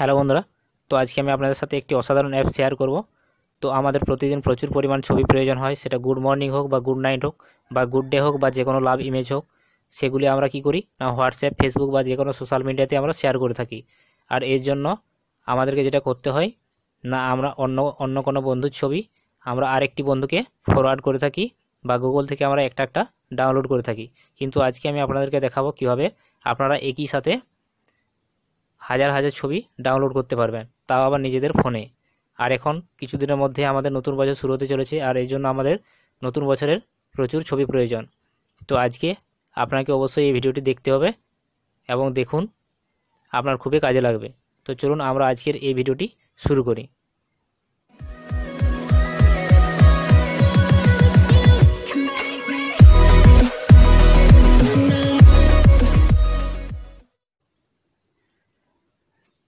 hello বন্ধুরা তো আজকে আমি আপনাদের সাথে একটি অসাধারণ অ্যাপ শেয়ার করব তো আমাদের প্রতিদিন প্রচুর পরিমাণ ছবি প্রয়োজন হয় সেটা গুড মর্নিং হোক বা গুড নাইট হোক বা গুড ডে হোক বা যে কোনো লাভ ইমেজ হোক সেগুলি আমরা কি করি না হোয়াটসঅ্যাপ ফেসবুক বা যে কোনো সোশ্যাল মিডিয়াতে আমরা শেয়ার করে থাকি আর এর জন্য আমাদেরকে যেটা করতে হয় না আমরা অন্য অন্য কোনো বন্ধুর ছবি আমরা আরেকটি বন্ধুকে ফরওয়ার্ড করে থাকি বা গুগল থেকে আমরা একটা একটা ডাউনলোড করে থাকি কিন্তু আজকে আমি আপনাদেরকে দেখাবো কিভাবে আপনারা একই সাথে হাজার হাজার ছবি ডাউনলোড করতে পারবেন তাও আবার নিজেদের ফোনে আর এখন কিছুদিনের মধ্যে আমাদের নতুন বছর শুরু হতে চলেছে আর এই জন্য আমাদের নতুন বছরের প্রচুর ছবি প্রয়োজন তো আজকে আপনাকে অবশ্যই এই ভিডিওটি দেখতে হবে এবং দেখুন আপনার খুবই কাজে লাগবে তো চলুন আমরা আজকের এই ভিডিওটি শুরু করি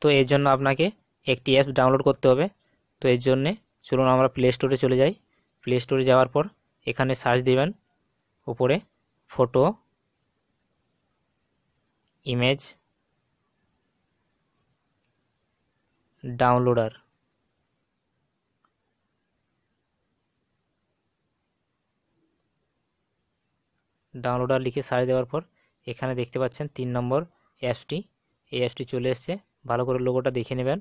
তো এর জন্য আপনাকে একটি অ্যাপ ডাউনলোড করতে হবে তো এর জন্যে চলুন আমরা প্লে স্টোরে চলে যাই প্লে স্টোরে যাওয়ার পর এখানে সার্চ দেবেন উপরে ফটো ইমেজ ডাউনলোডার ডাউনলোডার লিখে সার্চ দেওয়ার পর এখানে দেখতে পাচ্ছেন তিন নম্বর অ্যাপসটি এই অ্যাপসটি চলে এসছে ভালো করে লোগোটা দেখে নেবেন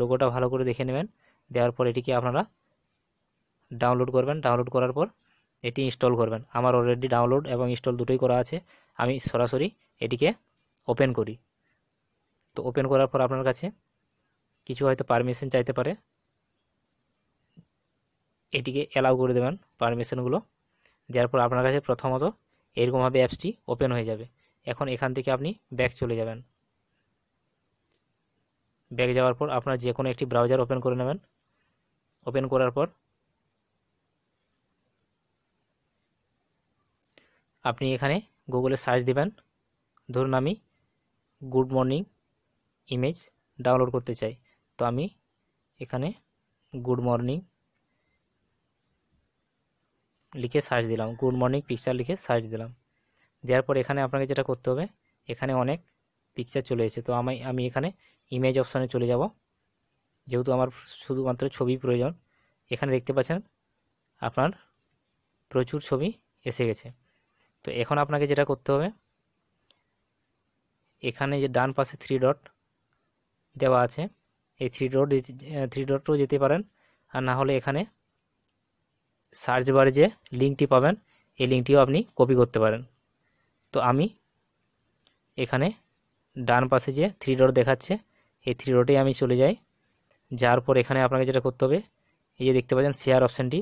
লোগোটা ভালো করে দেখে নেবেন দেওয়ার পর এটিকে আপনারা ডাউনলোড করবেন ডাউনলোড করার পর এটি ইনস্টল করবেন আমার অলরেডি ডাউনলোড এবং ইনস্টল দুটোই করা আছে আমি সরাসরি এটিকে ওপেন করি তো ওপেন করার পর আপনার কাছে কিছু হয়তো পারমিশন চাইতে পারে এটিকে অ্যালাউ করে দেবেন পারমিশনগুলো দেওয়ার পর আপনার কাছে প্রথমত এরকমভাবে অ্যাপসটি ওপেন হয়ে যাবে এখন এখান থেকে আপনি ব্যাক চলে যাবেন ব্যাক যাওয়ার পর আপনার যে কোনো একটি ব্রাউজার ওপেন করে নেবেন ওপেন করার পর আপনি এখানে গুগলে সার্চ দেবেন ধরুন আমি গুড মর্নিং ইমেজ ডাউনলোড করতে চাই তো আমি এখানে গুড মর্নিং লিখে সার্চ দিলাম গুড মর্নিং পিকচার লিখে সার্চ দিলাম দেওয়ার পর এখানে আপনাকে যেটা করতে হবে এখানে অনেক পিকচার চলে এসেছে তো আমি আমি এখানে ইমেজ অপশানে চলে যাব যেহেতু আমার শুধুমাত্র ছবি প্রয়োজন এখানে দেখতে পাচ্ছেন আপনার প্রচুর ছবি এসে গেছে তো এখন আপনাকে যেটা করতে হবে এখানে যে ডান পাশে থ্রি ডট দেওয়া আছে এই থ্রি ডট থ্রি ডটও যেতে পারেন আর না হলে এখানে সার্চ বারে যে লিঙ্কটি পাবেন এই লিঙ্কটিও আপনি কপি করতে পারেন তো আমি এখানে ডান পাশে যে থ্রি ডট দেখাচ্ছে এই থ্রি ডটে আমি চলে যাই যাওয়ার পর এখানে আপনাকে যেটা করতে হবে এই যে দেখতে পাচ্ছেন শেয়ার অপশানটি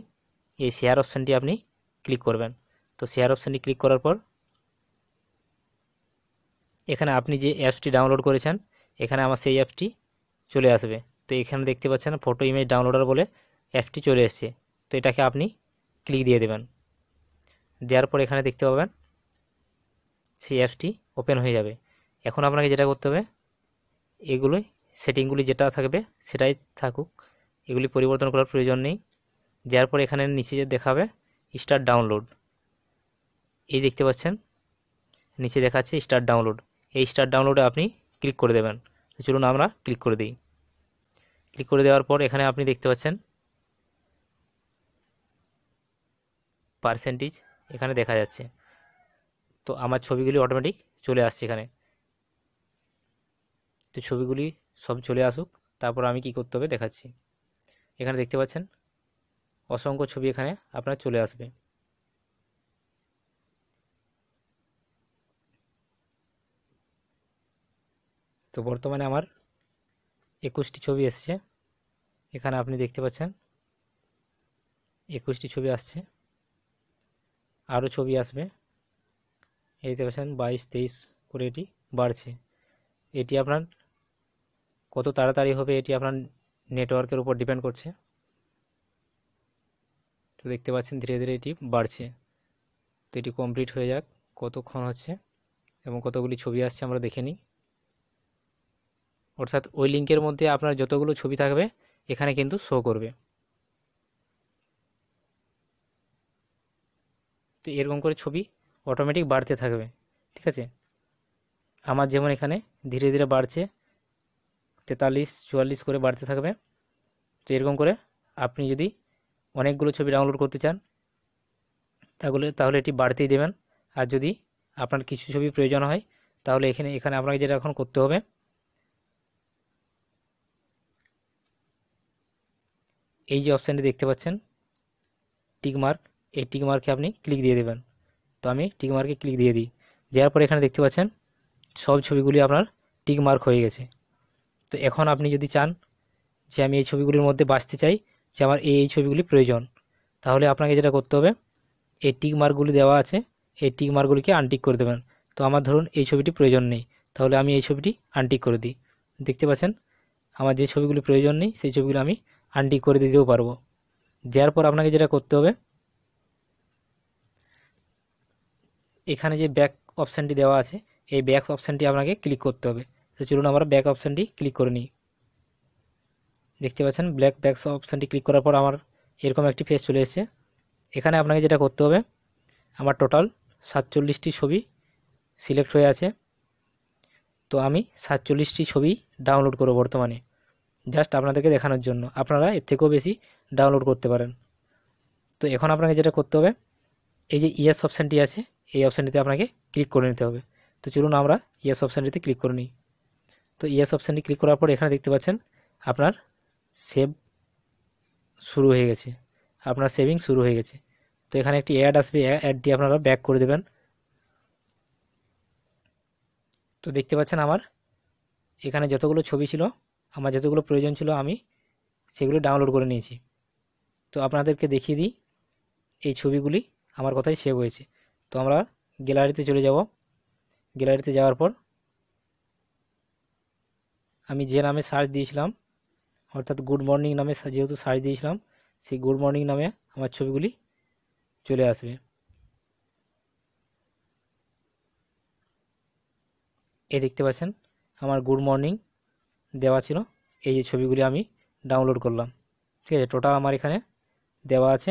এই শেয়ার অপশানটি আপনি ক্লিক করবেন তো শেয়ার অপশানটি ক্লিক করার পর এখানে আপনি যে অ্যাপসটি ডাউনলোড করেছেন এখানে আমার সেই অ্যাপসটি চলে আসবে তো এখানে দেখতে পাচ্ছেন ফটো ইমেজ ডাউনলোডার বলে অ্যাপটি চলে এসছে তো এটাকে আপনি ক্লিক দিয়ে দেবেন দেওয়ার পর এখানে দেখতে পাবেন সেই অ্যাপসটি ওপেন হয়ে যাবে এখন আপনাকে যেটা করতে হবে এগুলোই সেটিংগুলি যেটা থাকবে সেটাই থাকুক এগুলি পরিবর্তন করার প্রয়োজন নেই যার পর এখানে নিচে দেখাবে স্টার ডাউনলোড এই দেখতে পাচ্ছেন নিচে দেখাচ্ছে স্টার ডাউনলোড এই স্টার ডাউনলোডে আপনি ক্লিক করে দেবেন তো চলুন আমরা ক্লিক করে দিই ক্লিক করে দেওয়ার পর এখানে আপনি দেখতে পাচ্ছেন পার্সেন্টেজ এখানে দেখা যাচ্ছে তো আমার ছবিগুলি অটোমেটিক চলে আসছে এখানে তো ছবিগুলি সব চলে আসুক তারপর আমি কি করতে হবে দেখাচ্ছি এখানে দেখতে পাচ্ছেন অসংখ্য ছবি এখানে আপনার চলে আসবে তো বর্তমানে আমার একুশটি ছবি এসছে এখানে আপনি দেখতে পাচ্ছেন একুশটি ছবি আসছে আরও ছবি আসবে এই দেখতে পাচ্ছেন বাইশ তেইশ করে এটি বাড়ছে এটি আপনার কত তাড়াতাড়ি হবে এটি আপনার নেটওয়ার্কের উপর ডিপেন্ড করছে তো দেখতে পাচ্ছেন ধীরে ধীরে এটি বাড়ছে তো এটি কমপ্লিট হয়ে যাক কতক্ষণ হচ্ছে এবং কতগুলি ছবি আসছে আমরা দেখে নিই অর্থাৎ ওই লিঙ্কের মধ্যে আপনার যতগুলো ছবি থাকবে এখানে কিন্তু শো করবে তো এরকম করে ছবি অটোমেটিক বাড়তে থাকবে ঠিক আছে আমার যেমন এখানে ধীরে ধীরে বাড়ছে তেতাল্লিশ চুয়াল্লিশ করে বাড়তে থাকবে তো এরকম করে আপনি যদি অনেকগুলো ছবি ডাউনলোড করতে চান তাহলে তাহলে এটি বাড়তেই দেবেন আর যদি আপনার কিছু ছবি প্রয়োজন হয় তাহলে এখানে এখানে আপনাকে যেটা এখন করতে হবে এই যে অপশানটি দেখতে পাচ্ছেন টিকমার্ক এই টিকমার্কে আপনি ক্লিক দিয়ে দেবেন তো আমি টিকমার্কে ক্লিক দিয়ে দিই দেওয়ার পরে এখানে দেখতে পাচ্ছেন সব ছবিগুলি আপনার টিকমার্ক হয়ে গেছে তো এখন আপনি যদি চান যে আমি এই ছবিগুলির মধ্যে বাঁচতে চাই যে আমার এই এই ছবিগুলি প্রয়োজন তাহলে আপনাকে যেটা করতে হবে এই টিক মার্কগুলি দেওয়া আছে এই টিক মার্কগুলিকে আনটিক করে দেবেন তো আমার ধরুন এই ছবিটি প্রয়োজন নেই তাহলে আমি এই ছবিটি আনটিক করে দিই দেখতে পাচ্ছেন আমার যে ছবিগুলি প্রয়োজন নেই সেই ছবিগুলি আমি আনটিক করে দিতেও পারবো দেওয়ার পর আপনাকে যেটা করতে হবে এখানে যে ব্যাক অপশানটি দেওয়া আছে এই ব্যাক অপশানটি আপনাকে ক্লিক করতে হবে তো চলুন আমরা ব্যাক অপশানটি ক্লিক করে নিই দেখতে পাচ্ছেন ব্ল্যাক ব্যাকস অপশানটি ক্লিক করার পর আমার এরকম একটি পেজ চলে এসেছে এখানে আপনাকে যেটা করতে হবে আমার টোটাল সাতচল্লিশটি ছবি সিলেক্ট হয়ে আছে তো আমি সাতচল্লিশটি ছবি ডাউনলোড করব বর্তমানে জাস্ট আপনাদেরকে দেখানোর জন্য আপনারা এর থেকেও বেশি ডাউনলোড করতে পারেন তো এখন আপনাকে যেটা করতে হবে এই যে ইয়েস অপশানটি আছে এই অপশানটিতে আপনাকে ক্লিক করে নিতে হবে তো চলুন আমরা ইয়েস অপশানটিতে ক্লিক করে নিই তো ইয়েস অপশানটি ক্লিক করার পর এখানে দেখতে পাচ্ছেন আপনার সেভ শুরু হয়ে গেছে আপনার সেভিং শুরু হয়ে গেছে তো এখানে একটি অ্যাড আসবে অ্যাডটি আপনারা ব্যাক করে দেবেন তো দেখতে পাচ্ছেন আমার এখানে যতগুলো ছবি ছিল আমার যতগুলো প্রয়োজন ছিল আমি সেগুলো ডাউনলোড করে নিয়েছি তো আপনাদেরকে দেখিয়ে দিই এই ছবিগুলি আমার কথাই সেভ হয়েছে তো আমরা গ্যালারিতে চলে যাব গ্যালারিতে যাওয়ার পর আমি যে নামে সার্চ দিয়েছিলাম অর্থাৎ গুড মর্নিং নামে যেহেতু সার্চ দিয়েছিলাম সেই গুড মর্নিং নামে আমার ছবিগুলি চলে আসবে এ দেখতে পাচ্ছেন আমার গুড মর্নিং দেওয়া ছিল এই যে ছবিগুলি আমি ডাউনলোড করলাম ঠিক আছে টোটাল আমার এখানে দেওয়া আছে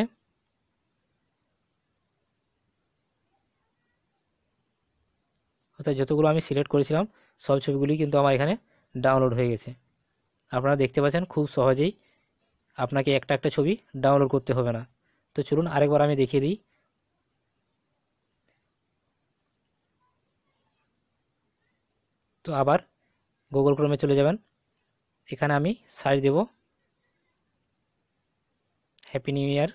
অর্থাৎ যতগুলো আমি সিলেক্ট করেছিলাম সব ছবিগুলি কিন্তু আমার এখানে ডাউনলোড হয়ে গেছে আপনারা দেখতে পাচ্ছেন খুব সহজেই আপনাকে একটা একটা ছবি ডাউনলোড করতে হবে না তো চলুন আরেকবার আমি দেখিয়ে দিই তো আবার গুগল ক্রোমে চলে যাবেন এখানে আমি সার্চ দেব happy new year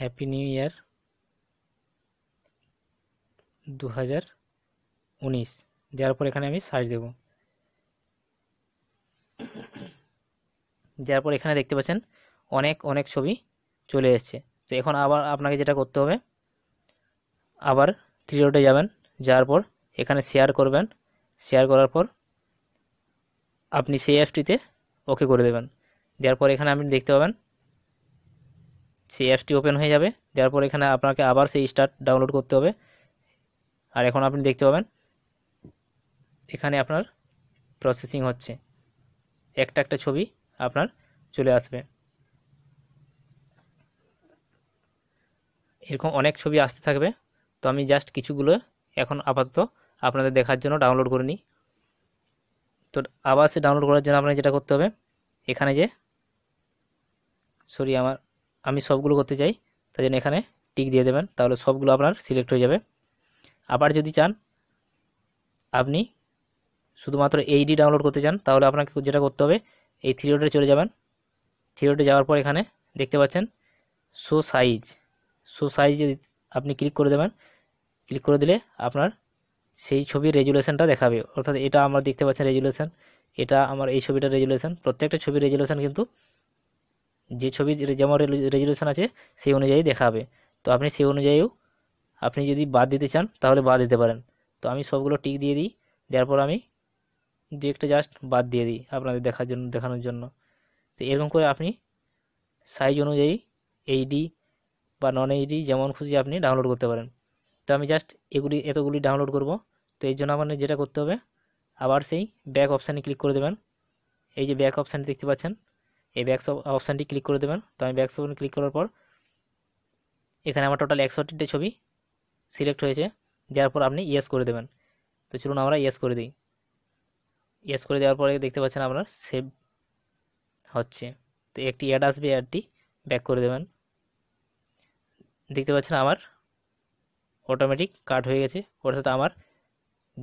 happy new year দু হাজার উনিশ দেওয়ার পর এখানে আমি সার্চ দেব দেওয়ার পর এখানে দেখতে পাচ্ছেন অনেক অনেক ছবি চলে এসছে তো এখন আবার আপনাকে যেটা করতে হবে আবার থ্রি রোডে যাবেন যাওয়ার পর এখানে শেয়ার করবেন শেয়ার করার পর আপনি সেই অ্যাপটিতে ওকে করে দেবেন দেওয়ার পর এখানে আপনি দেখতে পাবেন সেই অ্যাপসটি ওপেন হয়ে যাবে দেওয়ার পর এখানে আপনাকে আবার সেই স্টার্ট ডাউনলোড করতে হবে আর এখন আপনি দেখতে পাবেন এখানে আপনার প্রসেসিং হচ্ছে একটা একটা ছবি আপনার চলে আসবে এরকম অনেক ছবি আসতে থাকবে তো আমি জাস্ট কিছুগুলো এখন আপাতত আপনাদের দেখার জন্য ডাউনলোড করে নিই তো আবার সে ডাউনলোড করার জন্য আপনাকে যেটা করতে হবে এখানে যে সরি আমার আমি সবগুলো করতে চাই তার জন্য এখানে টিক দিয়ে দেবেন তাহলে সবগুলো আপনার সিলেক্ট হয়ে যাবে আবার যদি চান আপনি শুধুমাত্র এইডি ডাউনলোড করতে চান তাহলে আপনাকে যেটা করতে হবে এই থ্রিওটে চলে যাবেন থ্রিওটে যাওয়ার পর এখানে দেখতে পাচ্ছেন শো সাইজ শো যদি আপনি ক্লিক করে দেবেন ক্লিক করে দিলে আপনার সেই ছবির রেজুলেশনটা দেখাবে অর্থাৎ এটা আমরা দেখতে পাচ্ছেন রেজুলেশন এটা আমার এই ছবিটার রেজুলেশন প্রত্যেকটা ছবির রেজুলেশন কিন্তু যে ছবি যেমন রেজুলেশন আছে সেই অনুযায়ী দেখাবে তো আপনি সেই অনুযায়ীও আপনি যদি বাদ দিতে চান তাহলে বাদ দিতে পারেন তো আমি সবগুলো টিক দিয়ে দিই দেওয়ার পর আমি দু একটা জাস্ট বাদ দিয়ে দিই আপনাদের দেখার জন্য দেখানোর জন্য তো এরকম করে আপনি সাইজ অনুযায়ী এইডি বা নন এইচডি যেমন খুশি আপনি ডাউনলোড করতে পারেন তো আমি জাস্ট এগুলি এতগুলি ডাউনলোড করব তো এর জন্য আমাদের যেটা করতে হবে আবার সেই ব্যাক অপশানে ক্লিক করে দেবেন এই যে ব্যাক অপশানটি দেখতে পাচ্ছেন এই ব্যাক অপশানটি ক্লিক করে দেবেন তো আমি ব্যাক অপশানে ক্লিক করার পর এখানে আমার টোটাল একষট্টিটা ছবি সিলেক্ট হয়েছে যার পর আপনি ইয়েস করে দেবেন তো চলুন আমরা ইয়েস করে দিই ইয়েস করে দেওয়ার পরে দেখতে পাচ্ছেন আপনার সেভ হচ্ছে তো একটি অ্যাড আসবে অ্যাডটি ব্যাক করে দেবেন দেখতে পাচ্ছেন আমার অটোমেটিক কাট হয়ে গেছে অর্থাৎ আমার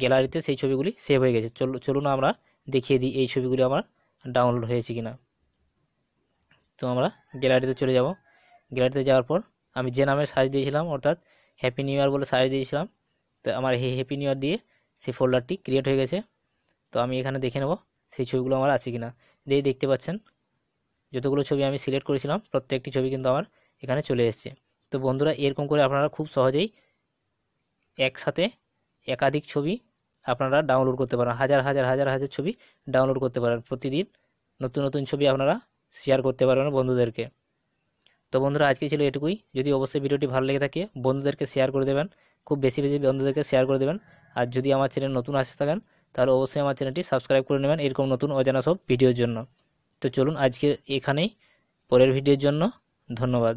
গ্যালারিতে সেই ছবিগুলি সেভ হয়ে গেছে চলুন আমরা দেখিয়ে দিই এই ছবিগুলি আমার ডাউনলোড হয়েছে কিনা তো আমরা গ্যালারিতে চলে যাব গ্যালারিতে যাওয়ার পর আমি যে নামে সাজ দিয়েছিলাম অর্থাৎ হ্যাপি নিউ ইয়ার বলে সার্চ দিয়েছিলাম তো আমার হ্যাপি নিউ ইয়ার দিয়ে সেই ফোল্ডারটি ক্রিয়েট হয়ে গেছে তো আমি এখানে দেখে নেব সেই ছবিগুলো আমার আছে কি না দিয়ে দেখতে পাচ্ছেন যতগুলো ছবি আমি সিলেক্ট করেছিলাম প্রত্যেকটি ছবি কিন্তু আমার এখানে চলে এসছে তো বন্ধুরা এরকম করে আপনারা খুব সহজেই একসাথে একাধিক ছবি আপনারা ডাউনলোড করতে পারেন হাজার হাজার হাজার হাজার ছবি ডাউনলোড করতে পারেন প্রতিদিন নতুন নতুন ছবি আপনারা শেয়ার করতে পারবেন বন্ধুদেরকে তো বন্ধুরা আজকে ছিল এটুকুই যদি অবশ্যই ভিডিওটি ভালো লেগে থাকে বন্ধুদেরকে শেয়ার করে দেবেন খুব বেশি বেশি বন্ধুদেরকে শেয়ার করে দেবেন আর যদি আমার চ্যানেল নতুন আসে থাকেন তাহলে অবশ্যই আমার চ্যানেলটি সাবস্ক্রাইব করে নেবেন এরকম নতুন অজানা সব ভিডিওর জন্য তো চলুন আজকে এখানেই পরের ভিডিওর জন্য ধন্যবাদ